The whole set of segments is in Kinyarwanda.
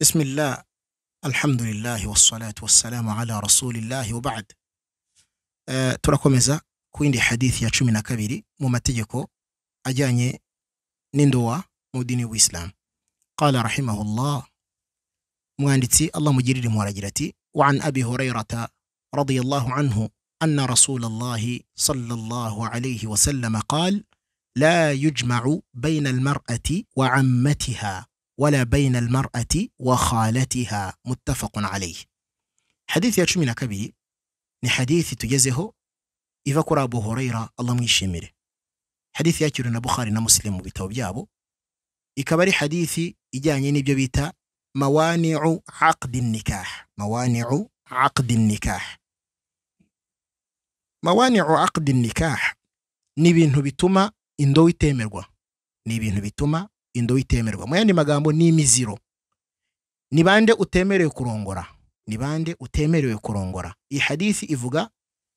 بسم الله الحمد لله والصلاة والسلام على رسول الله وبعد تراكم إذا كوين حديث يا شو كبيري ممتجكو أجاني نندوا مدين وإسلام قال رحمه الله مواندتي الله مجرد مراجلتي وعن أبي هريرة رضي الله عنه أن رسول الله صلى الله عليه وسلم قال لا يجمع بين المرأة وعمتها wala baina almar'ati wa khalatiha muttafaqun alayh hadithi ya cumi na kabiri ni hadithi tugezeho iva kuri abu huraira allah mwishimire hadithi yakiriwe na bukhari na muslim mu bitabo byabo ikaba ari hadithi ijyanye n'ibyo bita mawani'u aqdi nikah mawani'u aqdi nikah mawani'u aqdi nikah ni ibintu bituma indobo itemerwa ni ibintu bituma indobo itemerwa mu yandi magambo ni imiziro ni bande utemerewe kurongora ni bande utemerewe kurongora iyi hadisi ivuga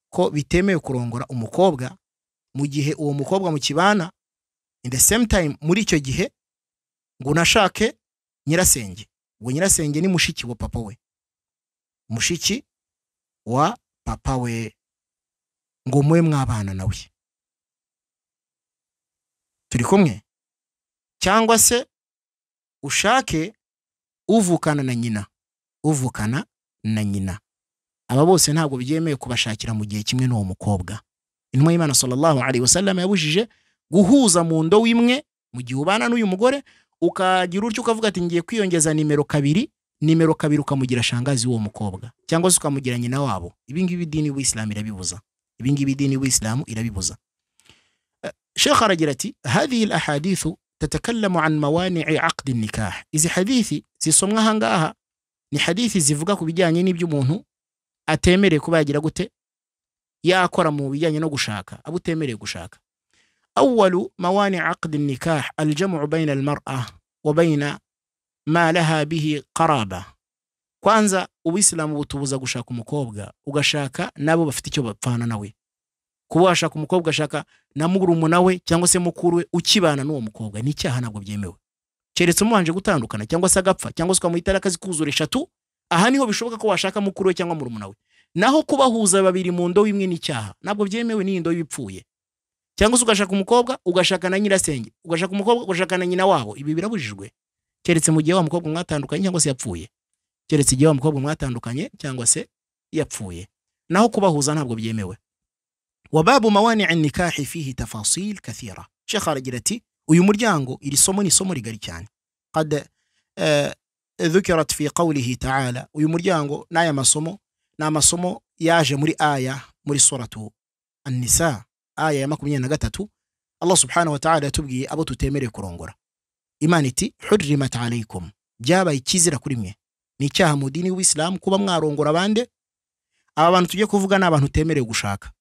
ko bitemewe kurongora umukobwa mu gihe uwo mukobwa mu kibana in the same time muri icyo gihe ngo unashake nyirasenge ngo nyirasenge ni mushiki wa papa we mushiki wa papa we ngo mube mwabana nawe turi kumwe cyangwa se ushake uvukana na nyina uvukana na nyina aba bose ntabwo byemeye kubashakira mu gihe kimwe n'uwo mukobwa intumwa y'imana sallallahu alaihi wasallam yabujije guhuza mu ndo w'imwe mu gihe ubana n'uyu mugore ukagira utyo ukavuga ati ngiye kwiyongeza nimero kabiri nimero kabiri ukamugira shangazi w'uwo mukobwa cyangwa se ukamugira nyina wabo ibingibi idini w'isilamu irabibuza ibingibi idini w'isilamu irabibuza eh, shekh aragira ati hadihi ahadithu tatakallamu an mawanii aqdi nikah. Izi hadithi zisomwa hangaha ni hadithi zivuga ku bijyanye n'ibyo umuntu atemereye kuba gute yakora mu bijyanye no gushaka abo utemereye gushaka. Awwalu mawani aqdi nikah aljamu baina almar'a wa baina ma laha bihi qaraba. Kwanza ubuislamu butubuza gushaka umukobwa ugashaka nabo bafite icyo bapfana nawe kuba washaka umukobwa ashaka na murumuna we cyangwa se mukuru we ukibana n'uwo mukobwa ni icyaha ntabwo byemewe keretse umubanje gutandukana cyangwa se agapfa cyangwa se ukamuhitira akazi kuzura eshatu aha niho bishoboka ko washaka mukuru we cyangwa murumuna we naho kubahuza babiri mu ndobo imwe n'icyaha ntabwo byemewe ni indobo ipfuye cyangwa se ugashaka umukobwa ugashaka na nyirasenge ugashaka umukobwa ugashaka na nyina wabo ibi birabujijwe keretse mu gihe wa mukobwa mwatandukanye cyangwa se yapfuye keretse igihe wa mukobwa mwatandukanye cyangwa se yapfuye naho kubahuza ntabwo byemewe wababu mawani'i nikahi fihi tafasil kathira shekha aragira ati uyu muryango iri somo ni somo rigari cyane qad eh, dhukirat fi qawlihi ta'ala uyu muryango n'aya masomo na masomo yaje muri aya muri suratu an-nisa aya ya makumyabiri na gatatu Allah subhanahu wa ta'ala yatubwiye abo tutemere kurongora imana iti hurrimat alaykum byabaye ikizira kuri mwe ni icyaha mu dini w'isilamu kuba mwarongora abande aba bantu tujye kuvuga ni abantu utemerewe gushaka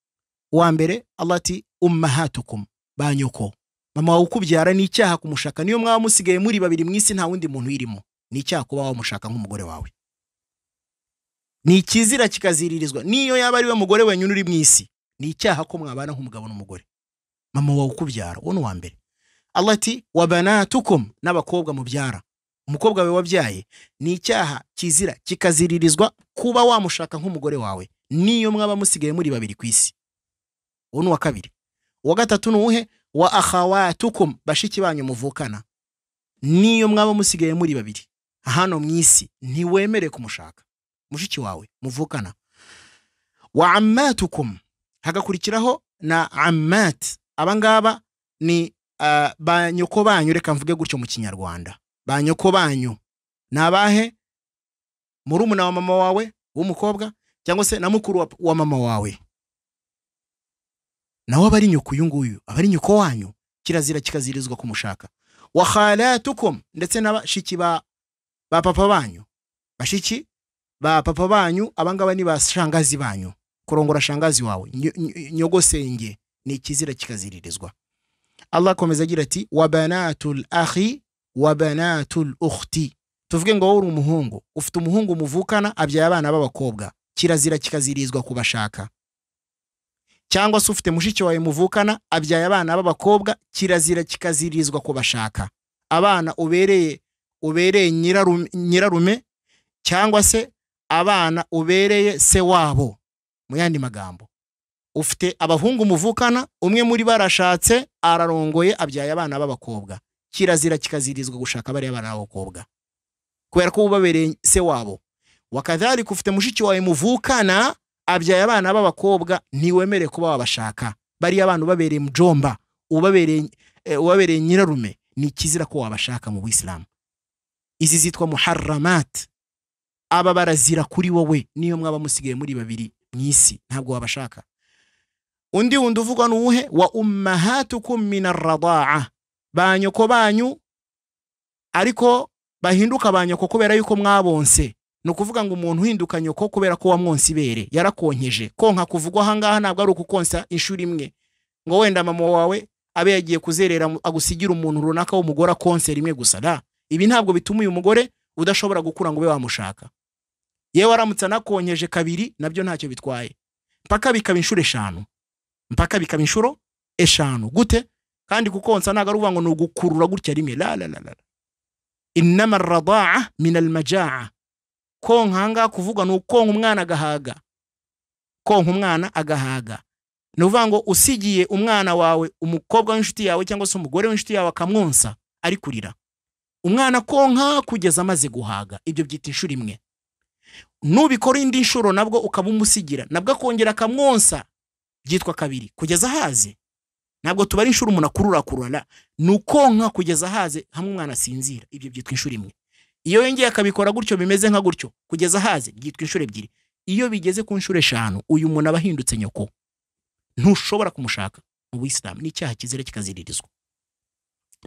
uwa mbere allah ati ummahatukum ba nyoko mama wawe ukubyara ni icyaha kumushaka niyo mwaba musigaye muri babiri mu isi nta wundi muntu uyirimo ni icyaha kuba wamushaka nk'umugore wawe ni ikizira kikaziririzwa niyo yaba ari we mugore wenyine uri mu isi ni icyaha ko mwabana nk'umugabo n'umugore mama wawe ukubyara uwo ni uwa mbere allah ati wabanatukum n'abakobwa mubyara umukobwa we wabyaye ni icyaha kizira kikaziririzwa kuba wamushaka nk'umugore wawe niyo mwaba musigaye muri babiri ku isi uwo ni uwa kabiri uwa gatatu ni uwuhe wa akhawatukum bashiki banyu muvukana niyo mwaba musigaye muri babiri hano mu isi ntiwemere kumushaka mushiki wawe muvukana wa ammatukum hagakurikiraho na ammat abangaba ni ba nyoko banyu reka mvuge gutyo mu kinyarwanda ba nyoko banyu ni abahe murumuna wa mama wawe w'umukobwa cyangwa se na mukuru wa mama wawe nawe aba ari nyoko uyu nguyu aba ari nyoko wanyu kirazira kikazirizwa kumushaka wahalatukum ndetse n'abashiki ba ba papa banyu bashiki ba papa banyu abangaba ni ba shangazi banyu kurongora shangazi wawe nyogosenge ni ikizira kikaziririzwa allah akomeza agira ati wa ahi wa banatul tuvuge ngo wowe uri umuhungu ufite umuhungu muvukana abyaye abana b'abakobwa kirazira kikazirizwa kubashaka cyangwa se ufite mushiki wawe muvukana abyaye abana b'abakobwa kirazira kikazirizwa kubashaka abana ubereye ubereye nyirarume cyangwa se abana ubereye se wabo mu yandi magambo ufite abahungu muvukana umwe muri barashatse ararongoye abyaye abana b'abakobwa kirazira kikazirizwa gushaka bariya bana b'abakobwa kubera ko ubabereye se wabo wakadharika ufite mushiki wawe muvukana abyaye abana b'abakobwa ntiwemere kuba wabashaka bariya abantu ubabereye mujomba eh, ubabereye nyirarume ni ikizira ko wabashaka mu buyisilamu izi zitwa muharramati aba barazira kuri wowe niyo mwaba musigaye muri babiri mu isi ntabwo wabashaka undi wundi uvugwa n'uwuhe wa ummahatukum min arradaa banyoko banyu ariko bahinduka banyoko kubera yuko mwabonse ni ukuvuga ngo umuntu uhinduka nyoko kubera ko wamwonsa ibere yarakonkeje konka kuvugwa aha ntabwo ari ukukonsa inshuro imwe ngo wenda mama wawe abe yagiye kuzerera agusigira umuntu runaka w'umugore akonsera imwe gusa da ibi ntabwo bituma uyu mugore udashobora gukura ngo ube wamushaka yewe aramutse anakonkeje kabiri nabyo ntacyo bitwaye mpaka bikaba inshuro eshanu mpaka bikaba inshuro eshanu gute kandi kukonsa ntabwo ari uvuga ngo ni ugukurura gutya rimwe la la la la inama radaa min konka ngaha kuvugwa ni ukonka umwana agahaga konka umwana agahaga ni ukuvuga ngo usigiye umwana wawe umukobwa w'inshuti yawe cyangwa se umugore w'inshuti yawe akamwonsa ari kurira umwana konka kugeza amaze guhaga ibyo byita inshuro imwe nubikora indi nshuro nabwo ukaba umusigira nabwo akongera akamwonsa byitwa kabiri kugeza ahaze ntabwo tubara inshuro umuntu akurura akurura ni ukonka kugeza ahaze hamwe umwana asinzira ibyo byitwa inshuro imwe iyo yongeye akabikora gutyo bimeze nka gutyo kugeza ahaze byitwa inshuro ebyiri iyo bigeze ku nshuro eshanu uyu muntu aba ahindutse nyoko ntushobora kumushaka mu buyisilamu ni icyaha kizira kikaziririzwa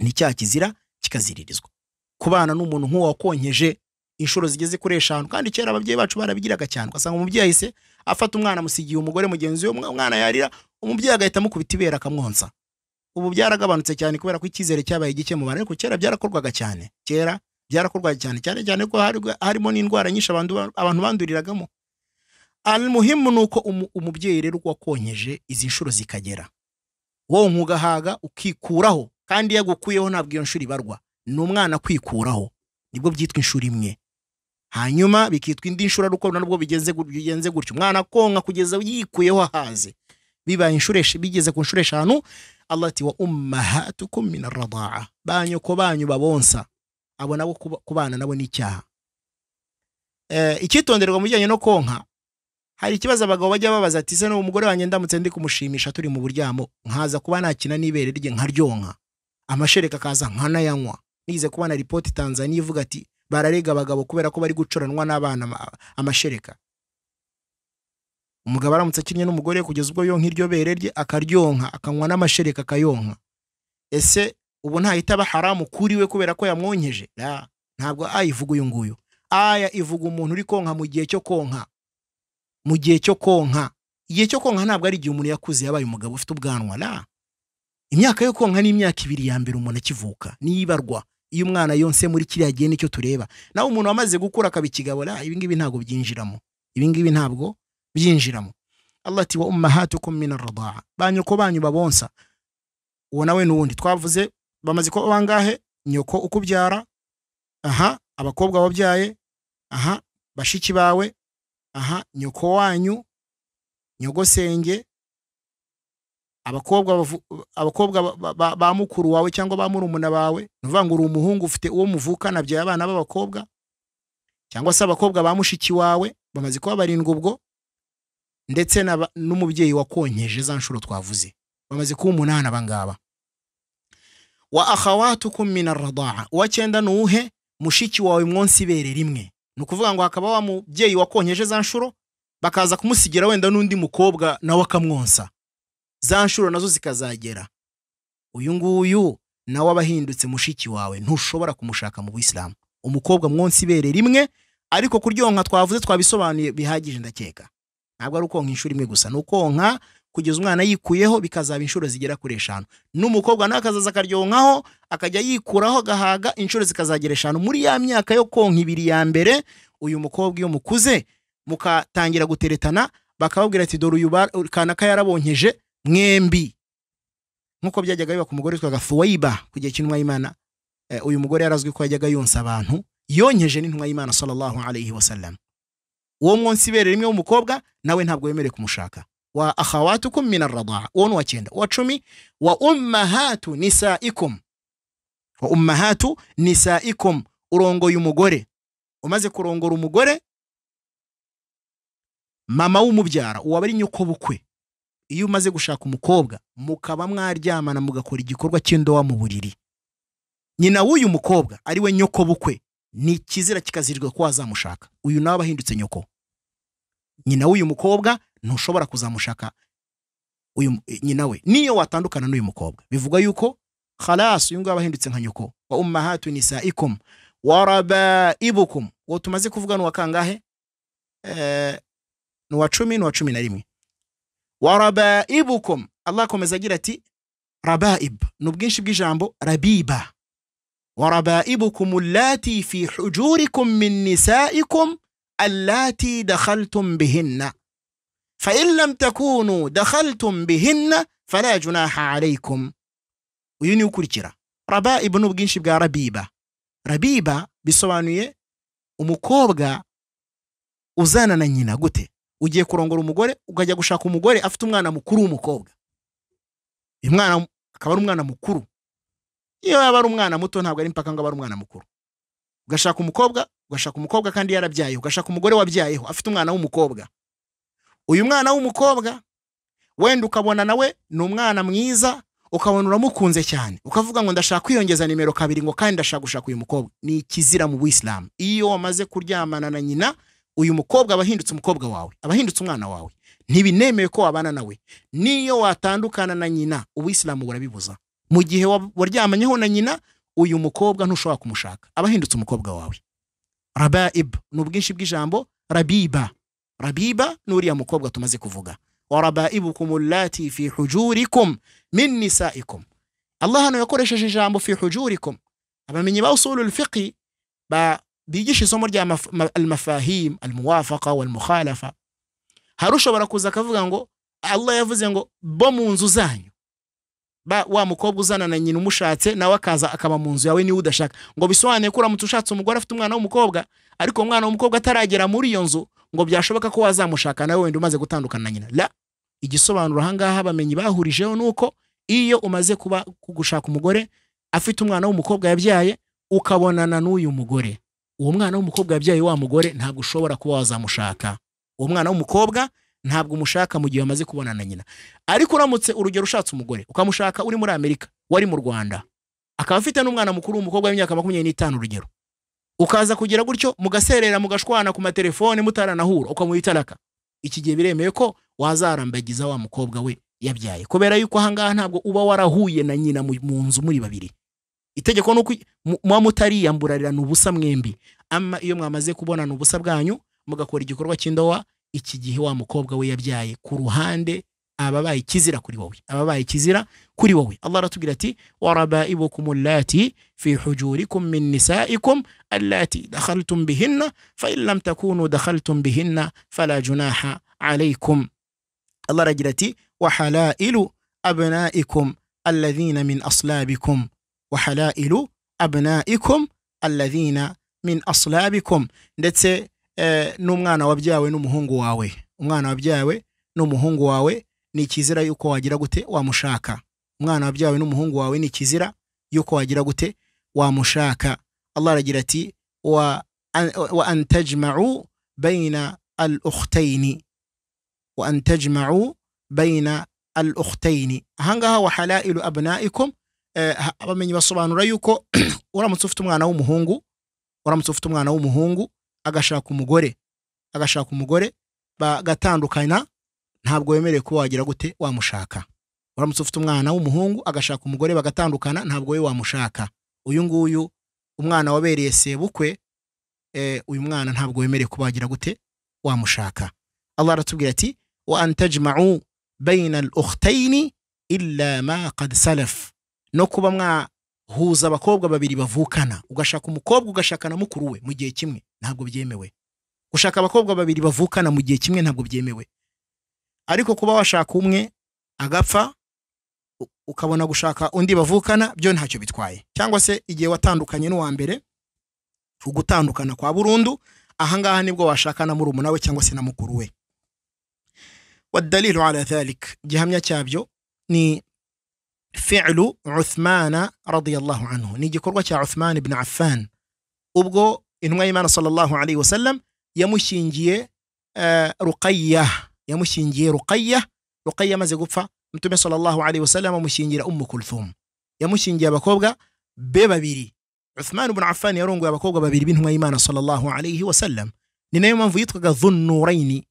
ni icyaha kizira kikaziririzwa kubana n'umuntu nk'uwo wakonkeje inshuro zigeze kuri eshanu kandi kera ababyeyi bacu barabigiraga cyane ugasanga umubyeyi se afata umwana amusigiye umugore mugenzi we umwana yarira umubyeyi agahita amukubita ibera akamwonsa ubu byaragabanutse cyane kubera ko icyizere cyabaye gike mu bantu ariko kera byarakorwaga cyane kera byarakorwaga cyane cyane cyane ko harimo n'indwara nyinshi abantu banduriragamo muhimu ni uko umubyeyi rero wakonkeje izi nshuro zikagera wowe nkugahaga ukikuraho kandi iyo agukuyeho ntabwo iyo nshuro ibarwa ni umwana kwikuraho nibwo byitwa inshuro imwe hanyuma bikitwa indi nshuro ariko nabwo bigenze gutyo umwana konka kugeza yikuyeho ahaze bibaye bigeze ku nshuro eshanu Allah ati wa ummahatukum min arradaa banyoko banyu babonsa abo nabo kubana nabo ni icyaha eh, icyitonderwa mu bijyanye no konka hari ikibazo abagabo bajya babaza ati ese umugore wanjye ndamutse ndi kumushimisha turi mu buryamo nkaza kuba nakina n'ibere rye nkaryonka amashereka akaza nkanayanywa nize kubona ripoti Tanzania ivuga ati bararega abagabo kubera ko bari gucuranwa n'abana amashereka umugabo aramutse akinnye n'umugore kugeza ubwo yonka iryo bere rye akaryonka akanywa n'amashereka akayonka ese ubu ntahita aba haramu kuri we kubera ko yamwonkeje ntabwo aya uyu nguyu aya ivuga umuntu uri konka mu gihe cyo konka mu gihe cyo konka igihe cyo konka ntabwo ari igihe umuntu yakuze yabaye umugabo ufite ubwanwa na imyaka yo konka ni imyaka ibiri ya mbere umuntu akivuka niyibarwa iyo umwana yonse muri kiriya gihe nicyo tureba nawe umuntu wamaze gukura akabikigabura ibingibi ntabwo byinjiramo ibingibi ntabwo byinjiramo Allah ati wa ummahatukum min arda'a banyu ko banyu babonsa uwo nawe n'uwundi twavuze bamaze kuba bangahe nyoko ukubyara aha abakobwa wabyaye aha bashiki bawe aha nyoko wanyu nyogosenge abakobwa abakobwa ba mukuru wawe cyangwa ba murumuna bawe ni ukuvuga ngo uri umuhungu ufite uwo muvukana abyaye abana b'abakobwa cyangwa se abakobwa ba mushiki wawe bamaze kuba barindwi ubwo ndetse n'umubyeyi wakonkeje za nshuro twavuze bamaze kuba umunani abangaba wa akhawatukum min arradaa uwacyenda ni uwuhe mushiki wawe mwonsi ibere rimwe ni ukuvuga ngo hakaba wa mubyeyi wakonkeje za nshuro bakaza kumusigira wenda n'undi mukobwa nawe akamwonsa za nshuro nazo zikazagera uyu nguyu nawe aba ahindutse mushiki wawe ntushobora kumushaka mu buyisilamu umukobwa mwonsi ibere rimwe ariko kuryonka twavuze twabisobanuye bihagije ndakeka ntabwo ari ukonka inshuro imwe gusa ni ukonka kugeza umwana yikuyeho bikazaba inshuro zigera kuri eshanu n'umukobwa nawe akazaza akaryonkaho akajya yikuraho agahaga inshuro zikazagera eshanu muri ya myaka yo konka ibiri ya mbere uyu mukobwa iyo mukuze mukatangira guteretana bakababwira ati dore uyu kanaka yarabonkeje mwembi nk'uko byajyaga biba ku mugore witwaga fuwayiba ku gihe cy'intumwa y'imana eh, uyu mugore yarazwi ko yajyaga yonsa abantu yonkeje n'intumwa y'imana sallallahu alayhi wasallam uwo munsi ibere rimwe w'umukobwa nawe ntabwo wemerewe kumushaka wa akhawatukum min arradaa uwo ni cyenda uwa cumi wa ummahatu nisaikum wa ummahatu nisaikum urongoye umugore umaze kurongora umugore mama w'umubyara uwo aba ari nyokobukwe iyo umaze gushaka umukobwa mukaba mwaryamana mugakora igikorwa cy'indowa mu buriri nyina w'uyu mukobwa ari we nyoko bukwe ni ikizira kikazirirwa ko wazamushaka uyu nawe aba ahindutse nyoko nyina w'uyu mukobwa ntushobora kuzamushaka uyu nyinawe niyo watandukana n'uyu mukobwa bivuga yuko khalas uyu ngaba hindutse nka nyoko wa ummahatu nisaikum waraba ibukum wo tumaze kuvuga ni kangahe eh uwa 10 n'uwa 11 na rimwe waraba ibukum allah akomeza agira ati rabaib nubwinshi bw'ijambo rabiba وربائبكم اللاتي في حجوركم من نسائكم اللاتي دخلتم بهن فإن لم تكونوا دخلتم بهن فلا جناح عليكم uyu ni ukurikira rabaibu ni ubwinshi bwa rabiba rabiba bisobanuye umukobwa uzana na nyina gute ugiye kurongora umugore ukajya gushaka umugore afite umwana mukuru w'umukobwa uyu mwana akaba ari umwana mukuru iyo yaba ari umwana muto ntabwo ari impaka ngo abe ari umwana mukuru ugashaka umukobwa ugashaka umukobwa kandi yarabyaye ugashaka umugore wabyayeho afite umwana w'umukobwa uyu mwana w'umukobwa wenda ukabona nawe ni umwana mwiza ukabona uramukunze cyane ukavuga ngo ndashaka kwiyongeza nimero kabiri ngo kandi ndashaka gushaka uyu mukobwa ni ikizira mu buyisilamu iyo wamaze kuryamana na nyina uyu mukobwa aba ahindutse umukobwa wawe aba ahindutse umwana wawe ntibinemewe ko wabana nawe n'iyo watandukana na nyina ubuyisilamu burabibuza mu gihe waryamanyeho na nyina uyu mukobwa ntushobora kumushaka aba ahindutse umukobwa wawe rabaib ni ubwinshi bw'ijambo rabiba rabiba nuri ya mukobwa tumaze kuvuga wa rabaibukum allati fi hujurikum min nisaikum allah hano yakoresheje ijambo fi hujurikum abamenyi ba usulu alfiqi ba bigisha isomo rya almafahim almuwafaqa walmukhalafa hari barakuza kuza akavuga ngo allah yavuze ngo bo mu nzu zanyu ba wa mukobwa uzana na nyina umushatse na wakaza akaba mu nzu yawe ni udashaka ngo bisobanuye ko uramutse ushatse umugore afite umwana w'umukobwa ariko umwana w'umukobwa ataragera muri iyo nzu ngo byashoboka ko wazamushaka nawe wenda umaze gutandukana na nyina la igisobanuro ahangaha abamenyi bahurijeho ni uko iyo umaze kuba gushaka umugore afite umwana w'umukobwa yabyaye ukabonana n'uyu mugore uwo mwana w'umukobwa yabyaye wa mugore ntabwo ushobora kuba wazamushaka uwo mwana w'umukobwa ntabwo umushaka mu gihe wamaze kubonana na nyina ariko uramutse urugero ushatse umugore ukamushaka uri muri amerika wari mu rwanda akaba afite n'umwana mukuru w'umukobwa w'imyaka makumyabiri n'itanu urugero ukaza kugira gutyo mugaserera mugashwana ku matelefone mutaranahura ukamuha itaraka iki gihe biremewe ko wazarambagiza wa mukobwa we yabyaye kubera yuko ahangaha ntabwo uba warahuye na nyina mu nzu muri babiri itegeko ni uko muba mutariyamburarana ubusa mwembi ama iyo mwamaze kubonana ubusa bwanyu mugakora igikorwa cy'indowa iki gihe wa mukobwa we yabyaye ku ruhande ababaye kizira kuri wowe ababaye kizira kuri wowe allah aratubwira ati warabaibukum allati fi hujurikum min nisaikum allati dakhaltum bihinna fa in lam takunu dakhaltum bihinna fala junaha alaykum allah aragira ati wahalailu abnaikum alladhina min aslabikum wahalailu abnaikum alladhina min aslabikum ndetse eh, n'umwana wabyawe n'umuhungu wawe umwana wabyawe n'umuhungu wawe ni ikizira yuko wagira gute wamushaka umwana wabyawe n'umuhungu wawe ni ikizira yuko wagira gute wamushaka allah aragira ati wa an tajma'u bayina al ukhtaini wa an bayina al ukhtaini ahangaha wa halailu abnaikum eh, abamenyi basobanura yuko uramutse ufite umwana w'umuhungu uramutse ufite umwana w'umuhungu agashaka umugore agashaka umugore bagatandukana ntabwo wemerewe kuba wagira gute wamushaka uramutse ufite umwana w'umuhungu agashaka umugore bagatandukana ntabwo we wamushaka uyu nguyu umwana wabereye sebukwe eh, uyu mwana ntabwo wemerewe kuba wagira gute wamushaka Allah aratubwira ati wa antajma'u bayna al illa ma no kuba mwahuza abakobwa babiri bavukana ugashaka umukobwa ugashaka na mukuru we mu gihe kimwe ntabwo byemewe gushaka abakobwa babiri bavukana mu gihe kimwe ntabwo byemewe ariko kuba washaka umwe agapfa ukabona gushaka undi bavukana byo ntacyo bitwaye cyangwa se igihe watandukanye n'uwa mbere ugutandukana kwa burundu ahangaha nibwo washaka na murumuna we cyangwa se na mukuru we wadalilu ala gihamya cyabyo ni fi'lu Uthmana radiyallahu anhu ni igikorwa cya Uthman ibn Affan ubwo intumwa y'Imana sallallahu alayhi wasallam yamushyingiye uh, yamushyingiye ruqaya ruqaya yamaze gupfa mtume sallallahu alaihi wasallam amushyingira ummu kulthum yamushyingiye abakobwa be babiri uthman ibn affan yarongoye abakobwa babiri b'intumwa y'imana sallallahu alaihi wasallam ni nayo mpamvu yitwaga dhunnuraini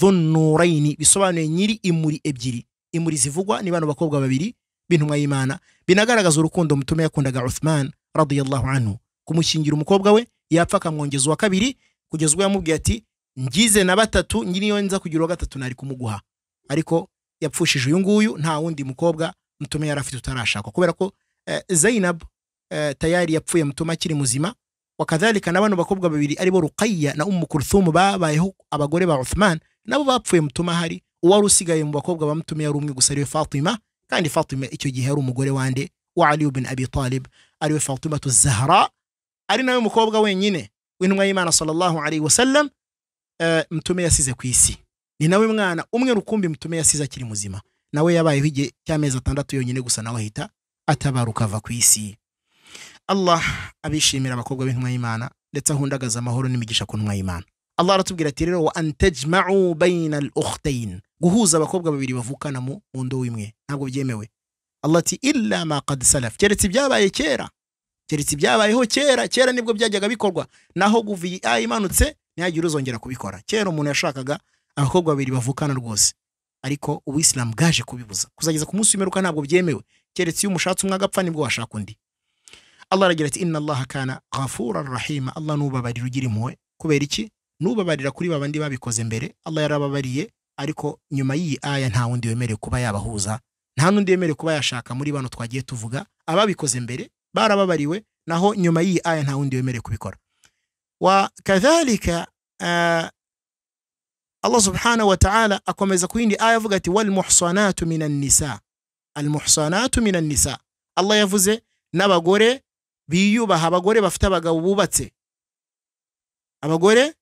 dhunnuraini bisobanuye nyiri imuri ebyiri imuri zivugwa ni bano bakobwa babiri b'intumwa y'imana binagaragaza urukundo mtume yakundaga uthman radiyallahu anhu kumushyingira umukobwa we yapfa akamwongeza uwa kabiri kugeza ubwo yamubwiye ati ngize na batatu nyiri yo nza kugira gatatu nari kumuguha ariko yapfushije uyu nguyu nta wundi mukobwa mutume yarafite utarashaka kobera ko eh, Zainab eh, tayari yapfuye mutuma akiri muzima wakadhalika na bano bakobwa babiri aribo Ruqayya na Umm Kulthum babayeho abagore ba Uthman nabo bapfuye mutuma hari uwari usigaye mu bakobwa ba mutume yari umwe gusa Fatima kandi Fatima icyo gihe yari umugore wande wa Ali ibn Abi Talib ariwe Fatima Zahra ari nawe mukobwa wenyine w'intumwa y'Imana sallallahu alaihi wasallam Eh, mutume yasize ku isi ni nawe mwana umwe rukumbi mutume yasize akiri muzima nawe yabayeho igihe cy'amezi atandatu yonyine gusa nawe ahita atabaruka ava ku isi allah abishimira abakobwa b'intumwa y'imana ndetse ahundagaza amahoro n'imigisha ku ntumwa y'imana allah aratubwira ati rero wa antajma'u bayna guhuza abakobwa babiri bavukana mu ndobo imwe ntabwo byemewe allah ati illa ma qad keretse ibyabaye kera keretse ibyabayeho kera kera nibwo byajyaga bikorwa naho guva ah, imanutse ntihagire uzongera kubikora kera umuntu yashakaga abakobwa babiri bavukana rwose ariko ubuyisilamu bwaje kubibuza kuzageza ku munsi w'imperuka ntabwo byemewe keretse iyo umushatse umwe agapfa nibwo washaka undi Allah aragira ati inna Allah kana ghafuran rahima Allah nubabarira ugira impuhwe kubera iki nubabarira kuri babandi babikoze mbere Allah yarababariye ariko nyuma y'iyi aya nta wundi wemerewe kuba yabahuza nta n'undi wemerewe kuba yashaka muri bano twagiye tuvuga ababikoze mbere barababariwe naho nyuma y'iyi aya nta wundi wemerewe kubikora وكذلك آه Allah subhanahu wa ta'ala akomeza kuyindi aya avuga ati wal muhsanatu minan nisa al muhsanatu minan nisa Allah yavuze n'abagore biyubaha abagore bafite abagabo bubatse abagore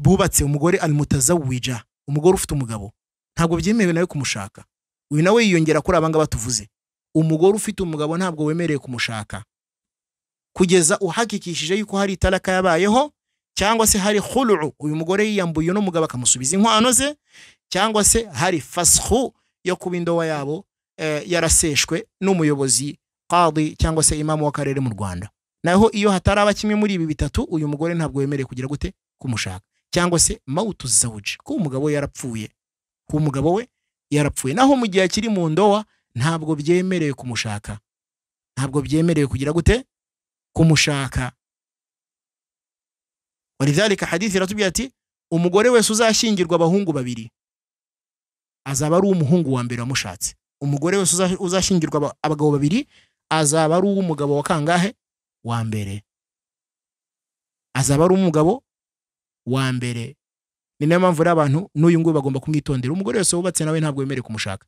bubatse umugore al mutazawija umugore ufite umugabo ntabwo byemewe nawe kumushaka uyu nawe yiyongera kuri abanga batuvuze umugore ufite umugabo ntabwo wemereye kumushaka kugeza uhakikishije yuko hari itaraka yabayeho cyangwa se hari khulu uyu mugore yiyambuye uno mugabo akamusubiza inkwano ze cyangwa se hari fashu yo kuba indobo yabo eh, yaraseshwe n'umuyobozi qadi cyangwa se imamu w'akarere mu Rwanda naho iyo hataraba kimwe muri ibi bitatu uyu mugore ntabwo wemerewe kugira gute kumushaka cyangwa se mawutu zawuji umugabo we yarapfuye ko umugabo we yarapfuye naho mu gihe akiri mu ndowa ntabwo byemerewe kumushaka ntabwo byemerewe kugira gute kumushaka walidhalika hadithi iratubwira ati umugore wese uzashyingirwa abahungu babiri azaba ari umuhungu wa mbere wamushatse umugore wese uzashyingirwa abagabo babiri azaba ari uw'umugabo wa kangahe wa mbere azaba ari umugabo wa mbere ni nayo mpamvu rero abantu n'uyu nguyu bagomba kumwitondera umugore wese wubatse nawe ntabwo wemerewe kumushaka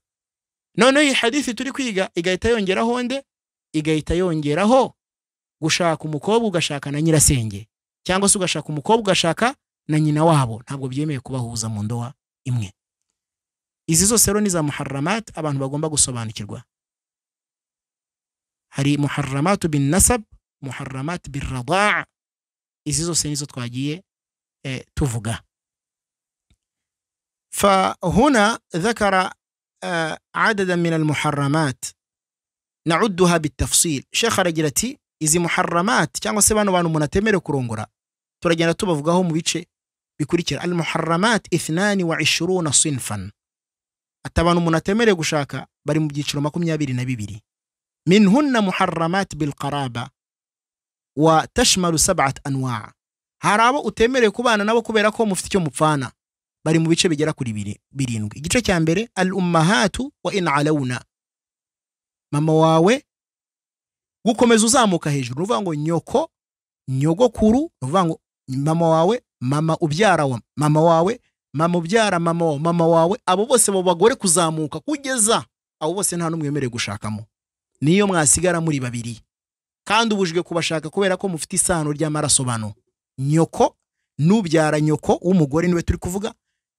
noneho iyi hadithi turi kwiga igahita yongeraho nde igahita yongeraho gushaka umukobwa ugashaka na nyirasenge cyangwa se ugashaka umukobwa ugashaka na nyina wabo ntabwo byemewe kubahuza mu ndowa imwe izi zose rero ni za muharramati abantu bagomba gusobanukirwa hari muharramatu bin nasab muharramatu bin radaa izi zose nizo twagiye eh, tuvuga فهنا ذكر عددا من المحرمات نعدها بالتفصيل شيخ رجلتي izi muharramat cyangwa se bano bantu umuntu atemerewe kurongora turagenda tubavugaho mu bice bikurikira al muharramat 22 sinfan ati abantu umuntu atemere gushaka bari mu byiciro makumyabiri na bibiri minhunna muharramati bilqaraba wa tashmalu sabat anwa hari abo utemerewe kubana nabo kubera ko mufite icyo mupfana bari mu bice bigera kuri birindwi igice cya mbere al ummahatu wa in alawna mama wawe gukomeza uzamuka hejuru ni ngo nyoko nyogokuru ni ngo mama wawe mama ubyara wa mama wawe mama ubyara mama wawe mama wawe abo bose mu bagore kuzamuka kugeza abo bose nta n'umwe wemerewe gushakamo niyo mwasigara muri babiri kandi ubujwe kubashaka kubera ko mufite isano ry'amaraso bano nyoko n'ubyara nyoko w'umugore niwe turi kuvuga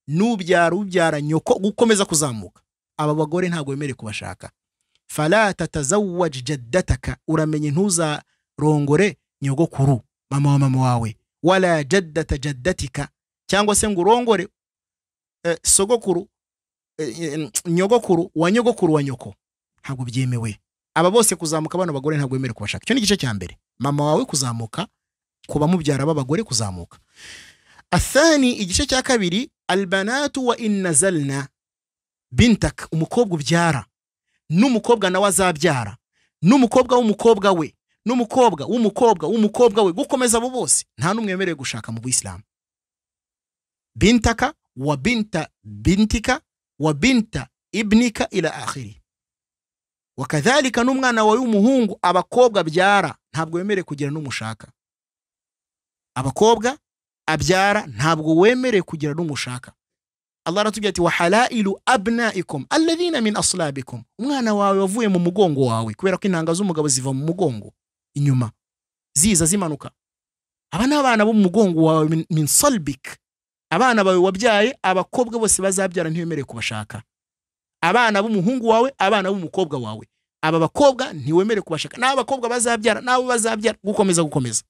n'ubyara ubyara nyoko gukomeza kuzamuka aba bagore ntabwo bemerewe kubashaka fala tatazawaj jaddataka uramenye ntuzarongore nyogokuru mama wa mama wawe wala jaddata jaddatika cyangwa se ngo urongore eh, sogokuru eh, eh, nyogokuru wa nyogokuru wa nyoko ntabwo byemewe aba bose kuzamuka bano bagore ntabwo bemerewe kubashaka icyo ni igice cya mbere mama wawe kuzamuka kuba mubyara b'abagore kuzamuka athani igice cya kabiri albanatu wa innazalna bintak umukobwa ubyara n'umukobwa nawe azabyara n'umukobwa w'umukobwa we n'umukobwa w'umukobwa w'umukobwa we gukomeza abo bose nta n'umwe wemerewe gushaka mu buyisilamu bintaka wa binta bintika wa binta ibnika ila ahiri wakadhalika n'umwana wawe w'umuhungu abakobwa abyara ntabwo wemerewe kugira n'umushaka abakobwa abyara ntabwo wemerewe kugira n'umushaka allah aratubwira ati waharairu abnaikum alladhina min aslabikum umwana wawe wavuye mu mugongo wawe kubera ko intanga z'umugabo ziva mu mugongo inyuma ziza zimanuka aba ni abana bo mu mugongo wawe min abana bawe wabyaye abakobwa bose bazabyara ntiwemerewe kubashaka abana b'umuhungu wawe abana b'umukobwa wawe aba bakobwa ntiwemerewe kubashaka n'aba bakobwa bazabyara n'abo bazabyara gukomeza gukomeza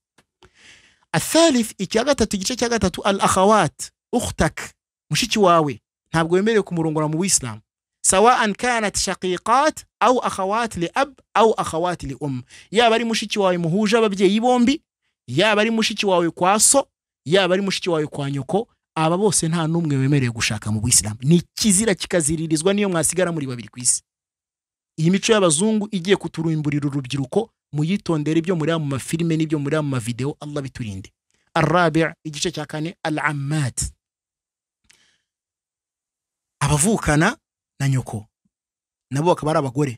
atharif icya gatatu igice cya gatatu al akhawat ukhtak mushiki wawe ntabwo wemerewe kumurongora mu wisilamu sawa an kanat shaqiqat au akhawat li ab au akhawat li um. yaba ari mushiki wawe muhuje ababyeyi bombi yaba ari mushiki wawe kwa so yaba ari mushiki wawe kwa nyoko aba bose nta n'umwe wemerewe gushaka mu buyisilamu ni kizira kikaziririzwa n'iyo mwasigara muri babiri ku isi iyi mico y'abazungu igiye kuturumburira urubyiruko muyitondere ibyo mureba mu mafilime n'ibyo mureba mu mavidewo allah biturinde arabi igice cya kane al ammat abavukana na nyoko nabo bakaba ari abagore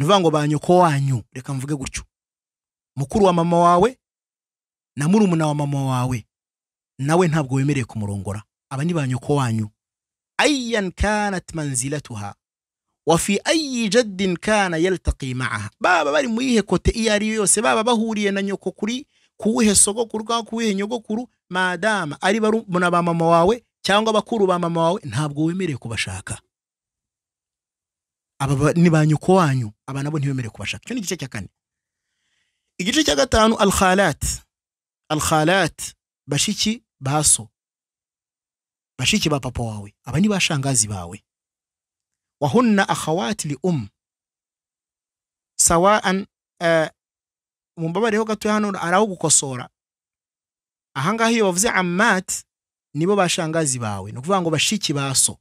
nuvuga ngo ba nyoko wanyu reka mvuge gutyo mukuru wa mama wawe na murumuna wa mama wawe nawe ntabwo wemereye kumurongora aba ni ba nyoko wanyu ayan kanat manzilatuha wa fi ayi jaddin kana yaltaqi ma'aha baba bari muyihe kote iyo ariyo yose baba bahuriye na nyoko kuri kuwuhe sogokuru cyangwa kuwuhe nyogokuru madama ari barumuna ba mama wawe cyangwa abakuru ba mama wawe ntabwo wemerewe kubashaka aba ni ba nyuko wanyu aba nabo ntibemerewe kubashaka icyo ni igice cya kane igice cya gatanu alhalati alhalati bashiki ba so bashiki ba papa wawe aba ni bashangazi bawe wahunna akhawati li um sawaan eh, mumbabareho gato hano araho gukosora ahangaha iyo bavuze amati nibo bashangazi bawe ni ukuvuga ngo bashiki baso so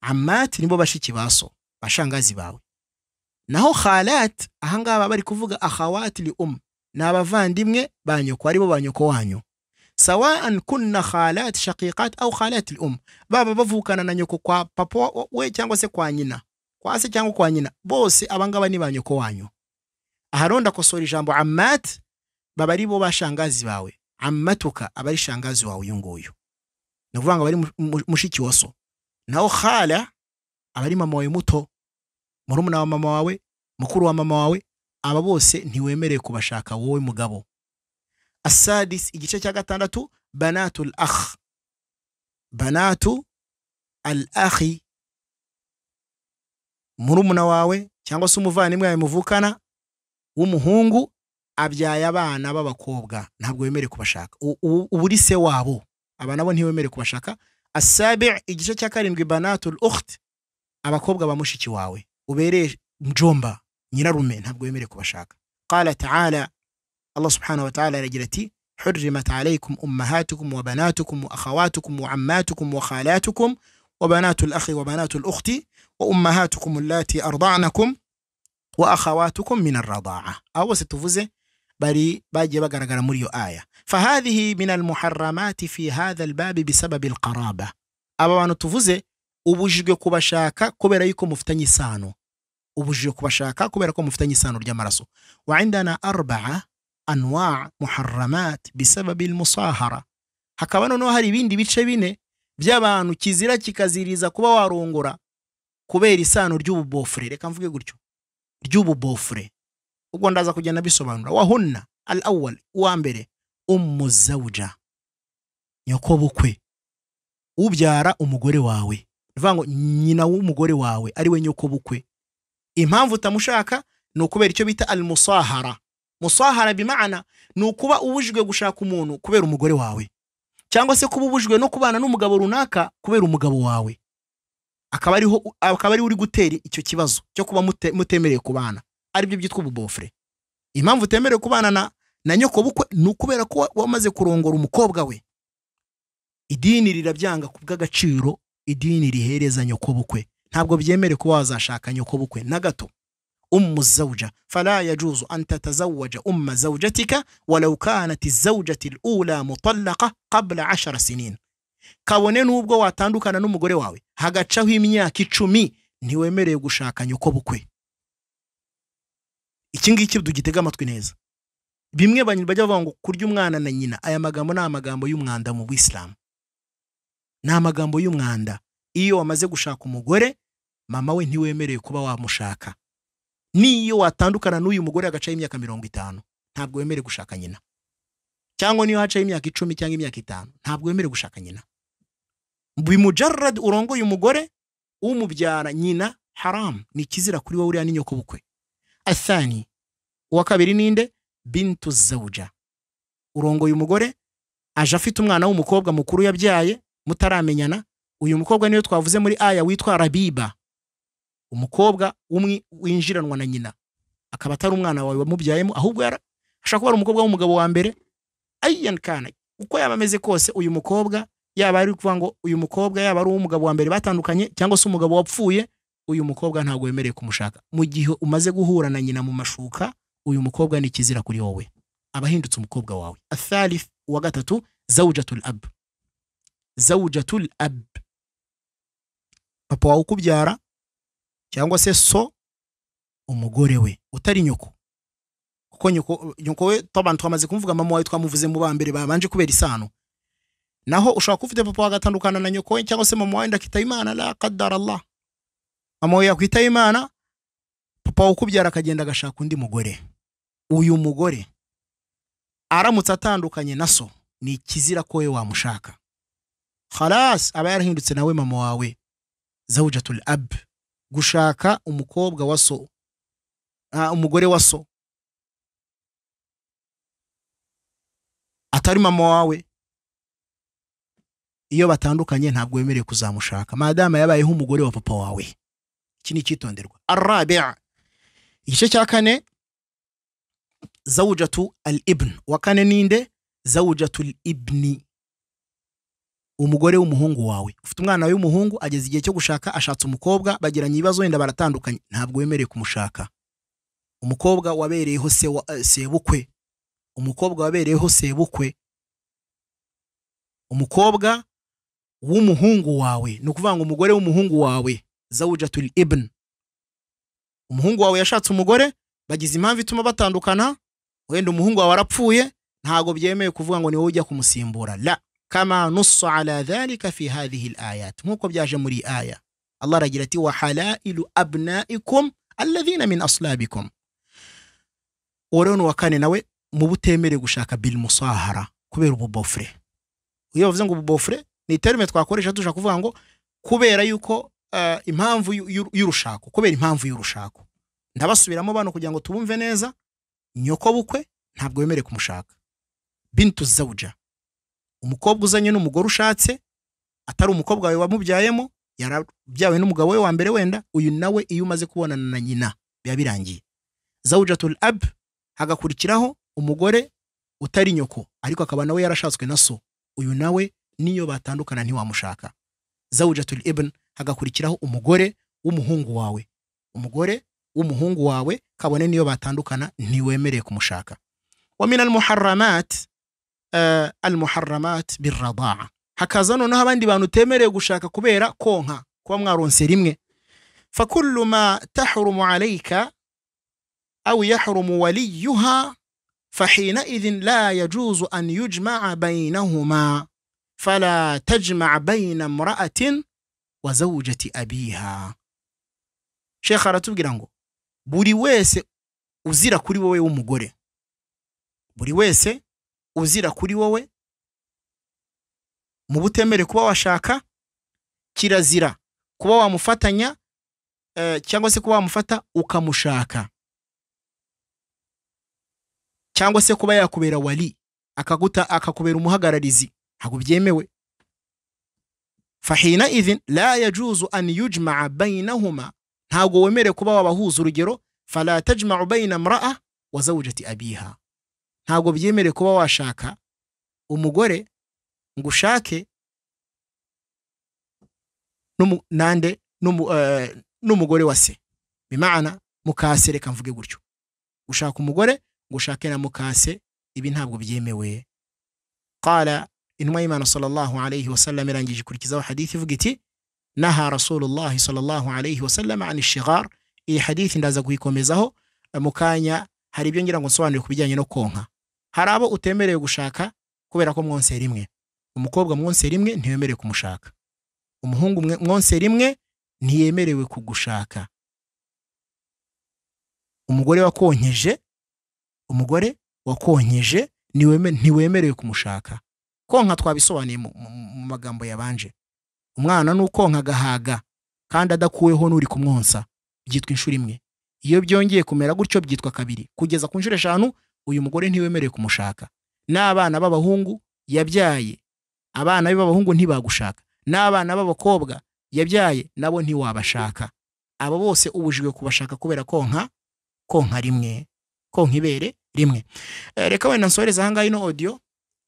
amati nibo bashiki baso bashangazi bawe naho khalat ahanga aba bari kuvuga akhawati li um ni abavandimwe ba nyoko aribo ba nyoko sawa an kunna khalat shaqiqat au khalat al um baba bavukana na nyoko kwa papo we cyangwa se kwa nyina kwa se cyangwa kwa nyina bose abangaba ni ba nyoko wanyu aharonda kosora ijambo amat baba ari bo bashangazi bawe amatuka aba ari shangazi wawe uyu nguyu ni ukuvuga ngo aba ari mushiki wa so naho hala aba ari mama wawe muto murumuna wa mama wawe mukuru wa mama wawe aba bose ntiwemerewe kubashaka wowe mugabo asadisi igice cya gatandatu banatu ah banatu al akhi murumuna wawe cyangwa se umuvandimwe wawe muvukana w'umuhungu abyaye abana b'abakobwa ntabwo wemerewe kubashaka uburi se wabo abana bo ntiwemere kubashaka asabi igice cy'akarindwi karindwi banatul ukhti abakobwa bamushiki wawe ubere njomba nyirarume ntabwo wemerewe kubashaka qala ta'ala Allah subhanahu wa ta'ala aragira ati حرمت عليكم أمهاتكم وبناتكم وأخواتكم وعماتكم وخالاتكم وبنات الأخ وبنات الأخت وأمهاتكم اللاتي أرضعنكم وأخواتكم من الرضاعة أو ستفوزي bali baje bagaragara muri iyo aya fahadhihi min almuharramati fi hadha albabi bisababi alqaraba aba bantu tuvuze ubujijwe kubashaka kubera yuko mufitanye isano ubujijwe kubashaka kubera ko mufitanye isano ry'amaraso wa indana arbaa anwa muharramat bisababi almusahara hakaba noneho hari ibindi bice bine by'abantu kizira kikaziriza kuba warongora kubera isano ry'ububofure reka mvuge gutyo ry'ububofure ubwo ndaza kugenda bisobanura wahunna al uwa mbere ummu zawja nyokobukwe ubyara umugore wawe bivuga ngo nyina w'umugore wawe ari we nyoko bukwe impamvu utamushaka ni ukubera icyo bita al musahara musahara bimana ni ukuba ubujijwe gushaka umuntu kubera umugore wawe cyangwa se kuba ubujijwe no kubana n'umugabo runaka kubera umugabo wawe akaba ariho akaba ariwe uri gutera icyo kibazo cyo kuba mutemereye kubana aribyo byitwa ububofure impamvu utemerewe kubana na na nyokobukwe ni ukubera ko wamaze kurongora umukobwa we idini rirabyanga ku bw'agaciro idini rihereza nyokobukwe ntabwo byemere kuba wazashaka nyokobukwe na gato ummu zawja fala yajuzu an tatazawaja umma zawjatika walau kanat izawjati lula mutallaqa qabla ashara sinin kabone n'ubwo watandukana n'umugore wawe hagacaho imyaka icumi ntiwemerewe gushaka nyokobukwe iki ngiki dugitega amatwi neza bimwe bajya bavuga ngo kurya umwana na nyina aya magambo ni amagambo y'umwanda mu bisilamu ni amagambo y'umwanda iyo wamaze gushaka umugore mama we ntiwemerewe kuba wamushaka n'iyo watandukana n'uyu mugore agacaho imyaka mirongo itanu ntabwo wemerewe gushaka nyina cyangwa niyo hacaho imyaka icumi cyangwa imyaka itanu ntabwo wemerewe gushaka nyina bimujararade urongoye umugore umubyara nyina haramu ni ikizira kuri wowe uriya ni athani uwa kabiri ninde bintu zawuja urongoye umugore aje afite umwana w'umukobwa mukuru yabyaye mutaramenyana uyu mukobwa niyo twavuze muri aya witwa rabiba umukobwa umwe winjiranwa na nyina akaba atari umwana wawe wamubyayemo ahubwo ashobora kuba ari umukobwa w'umugabo wa mbere ayiyani uko yaba ameze kose uyu mukobwa yaba ari kuvuga ngo uyu mukobwa yaba ari uw'umugabo wa mbere batandukanye cyangwa se umugabo wapfuye uyu mukobwa ntabwo wemerewe kumushaka mu gihe umaze guhura na nyina mu mashuka uyu mukobwa ni ikizira kuri wowe aba ahindutse umukobwa wawe atharif wa gatatu zawujatul ab zawujatul ab papa wawe ukubyara cyangwa se so umugore we utari nyoko kuko nyoko nyoko we tw'abantu twamaze kumvuga mama wawe twamuvuze mu ba mbere babanje kubera isano naho ushobora kuba ufite papa wawe agatandukana na nyoko we cyangwa se mama wawe ndakita imana la kadara Allah mama yakwitaba imana papa ukubyara akagenda agashaka undi mugore uyu mugore aramutse atandukanye na so ni ikizira ko we wamushaka harasi aba yarahindutse nawe mama wawe zawujatul ab gushaka umukobwa wa so umugore wa so atari mama wawe iyo batandukanye ntabwo wemerewe kuzamushaka madame yabayeho umugore wa papa wawe iki ni icyitonderwa arabiya igice cya kane zawujatu al ibn uwa kane ninde zawujatu ibni umugore w'umuhungu wawe ufite umwana w'umuhungu ageze igihe cyo gushaka ashatse umukobwa bagiranye ibibazo wenda baratandukanye ntabwo wemerewe kumushaka umukobwa wabereyeho eh, sebukwe umukobwa wabereyeho sebukwe umukobwa w'umuhungu wawe ni ukuvuga ngo umugore w'umuhungu wawe zawujatu ibn umuhungu wawe yashatse umugore bagize impamvu ituma batandukana wenda umuhungu wawe arapfuye ntago byemewe kuvuga ngo ni wowe ujya kumusimbura la kama nusu ala dhalika fi hadhihi alayat nkuko byaje muri aya Allah aragira ati wa halailu abnaikum alladhina min aslabikum urabona uwa kane nawe mu butemere gushaka bil musahara kubera ububofure iyo bavuze ngo ububofure ni terme twakoresha dushaka kuvuga ngo kubera yuko Eh, impamvu y'urushako kubera impamvu y'urushako ndabasubiramo bano kugira ngo tubumve neza nyoko bukwe ntabwo wemere kumushaka bintu zawuja umukobwa uzanye n'umugore ushatse atari umukobwa wawe wamubyayemo yarabyawe n'umugabo we wa mbere wenda uyu nawe iyo umaze kubonana na nyina biba birangiye zawujatul ab hagakurikiraho umugore utari nyoko ariko akaba nawe yarashatswe na so uyu nawe niyo batandukana ntiwamushaka zawujatul ibn hagakurikiraho umugore w'umuhungu wawe umugore w'umuhungu wawe kabone niyo batandukana ntiwemereye kumushaka wamina almuharramat uh, almuharramat birradaa hakaza noneho abandi bantu utemereye gushaka kubera konka kuba mwaronse rimwe fakullu ma tahrumu alayka aw yahrumu waliyuha فحينئذ لا يجوز أن يجمع بينهما فلا تجمع بين امرأة wa zawujati abiha shekha aratubwira ngo buri wese uzira kuri wowe w'umugore buri wese uzira kuri wowe mu butemere kuba washaka kirazira kuba wamufatanya eh, cyangwa se kuba wamufata ukamushaka cyangwa se kuba yakubera wari akakubera umuhagararizi ntabwo byemewe fahina idhin la yajuzu an yujmaa bainahuma ntabwo wemerewe kuba wabahuza urugero fala tajmau baina mraa wa zawjati abiha ntabwo byemerewe kuba washaka umugore ngo ushake nande eh, n'umugore wa se bimana mukase reka mvuge gutyo ushaka umugore ngo ushake na mukase ibi ntabwo byemewe intumwa y'imana sallallahu alayhi wasallam irangije ikurikizaho hadithi ivuga iti naha rasulullahi sallallahu alayhi wasallam an iyi hadithi ndaza kuyikomezaho eh, mu kanya hari ibyo ngira ngo nsobanure ku bijyanye no konka hari abo utemerewe gushaka kubera ko mwonseri rimwe umukobwa mwonseri rimwe ntiwemerewe kumushaka umuhungu mwonseri imwe ntiyemerewe kugushaka umugore wakonkeje umugore wakonkeje ntiwemerewe kumushaka konka twabisobanuye mu magambo yabanje umwana ni ukonka agahaga kandi adakuweho n'uri kumwonsa byitwa inshuro imwe iyo byongeye kumera gutyo byitwa kabiri kugeza ku nshuro eshanu uyu mugore ntiwemerewe kumushaka n'abana b'abahungu yabyaye abana b'abahungu ntibagushaka n'abana b'abakobwa yabyaye nabo ntiwabashaka aba bose ubujijwe kubashaka kubera konka konka rimwe konka ibere rimwe eh, reka wenda nsoreza ahangaha ino odiyo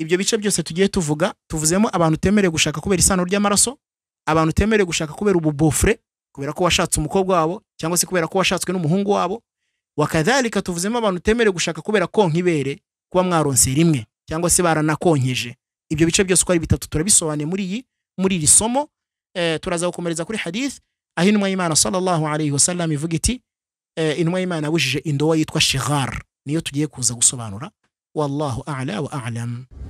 ibyo bice byose tugiye tuvuga tuvuzemo abantu utemerewe gushaka kubera isano ry'amaraso abantu utemerewe gushaka kubera ububofure kubera ko washatse umukobwa wabo cyangwa se kubera ko washatswe n'umuhungu wabo wakadhalika tuvuzemo abantu utemerewe gushaka kubera konka ibere kuba mwaronse rimwe cyangwa se baranakonkeje ibyo bice byose uko ari bitatu turabisobanuye muri iyi muri iri somo eh, turaza gukomereza kuri hadith aho intumwa y'imana sallallahu alayhi wasallam ivuga iti eh, intumwa y'imana yabujije indowa yitwa shighar niyo tugiye kuza gusobanura wallahu a'la wa a'lam